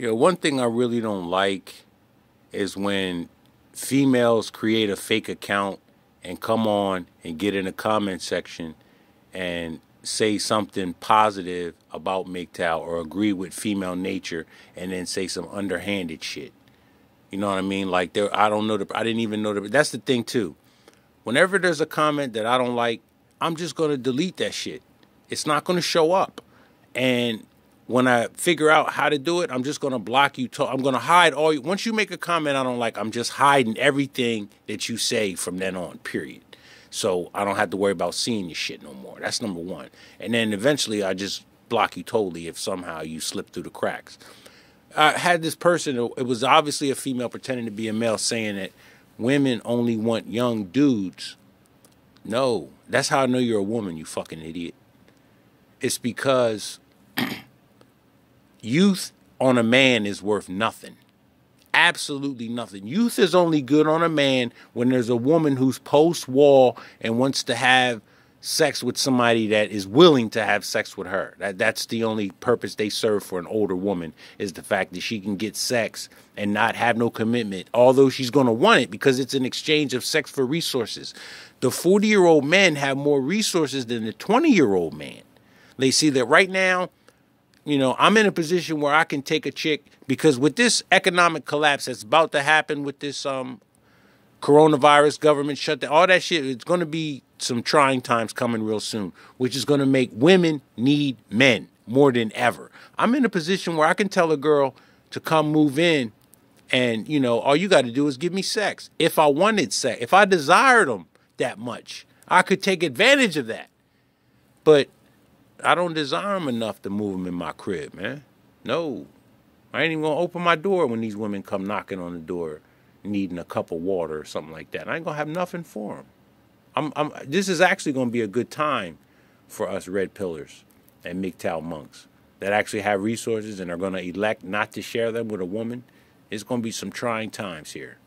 You know, one thing I really don't like is when females create a fake account and come on and get in the comment section and say something positive about MGTOW or agree with female nature and then say some underhanded shit. You know what I mean? Like there, I don't know the, I didn't even know the. That's the thing too. Whenever there's a comment that I don't like, I'm just gonna delete that shit. It's not gonna show up, and when I figure out how to do it, I'm just going to block you. To- I'm going to hide all you. Once you make a comment I don't like, I'm just hiding everything that you say from then on, period. So I don't have to worry about seeing your shit no more. That's number one. And then eventually I just block you totally if somehow you slip through the cracks. I had this person, it was obviously a female pretending to be a male, saying that women only want young dudes. No, that's how I know you're a woman, you fucking idiot. It's because youth on a man is worth nothing. Absolutely nothing. Youth is only good on a man when there's a woman who's post wall and wants to have sex with somebody that is willing to have sex with her. That that's the only purpose they serve for an older woman is the fact that she can get sex and not have no commitment, although she's going to want it because it's an exchange of sex for resources. The 40-year-old men have more resources than the 20-year-old man. They see that right now you know, I'm in a position where I can take a chick because with this economic collapse that's about to happen with this um coronavirus government shutdown, all that shit, it's going to be some trying times coming real soon, which is going to make women need men more than ever. I'm in a position where I can tell a girl to come move in and, you know, all you got to do is give me sex. If I wanted sex, if I desired them that much, I could take advantage of that. But I don't desire them enough to move them in my crib, man. No. I ain't even gonna open my door when these women come knocking on the door needing a cup of water or something like that. I ain't gonna have nothing for them. I'm, I'm, this is actually gonna be a good time for us red pillars and MGTOW monks that actually have resources and are gonna elect not to share them with a woman. It's gonna be some trying times here.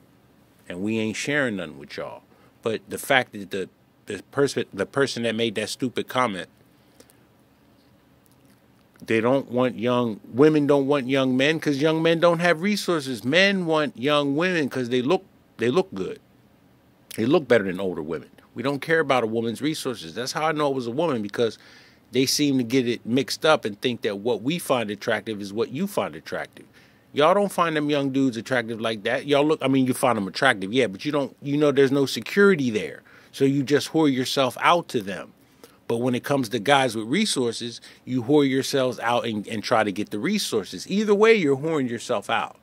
And we ain't sharing nothing with y'all. But the fact that the the person the person that made that stupid comment they don't want young women don't want young men because young men don't have resources. Men want young women because they look they look good. They look better than older women. We don't care about a woman's resources. That's how I know it was a woman because they seem to get it mixed up and think that what we find attractive is what you find attractive. Y'all don't find them young dudes attractive like that. Y'all look, I mean, you find them attractive, yeah, but you don't, you know, there's no security there. So you just whore yourself out to them. But when it comes to guys with resources, you whore yourselves out and, and try to get the resources. Either way, you're whoring yourself out.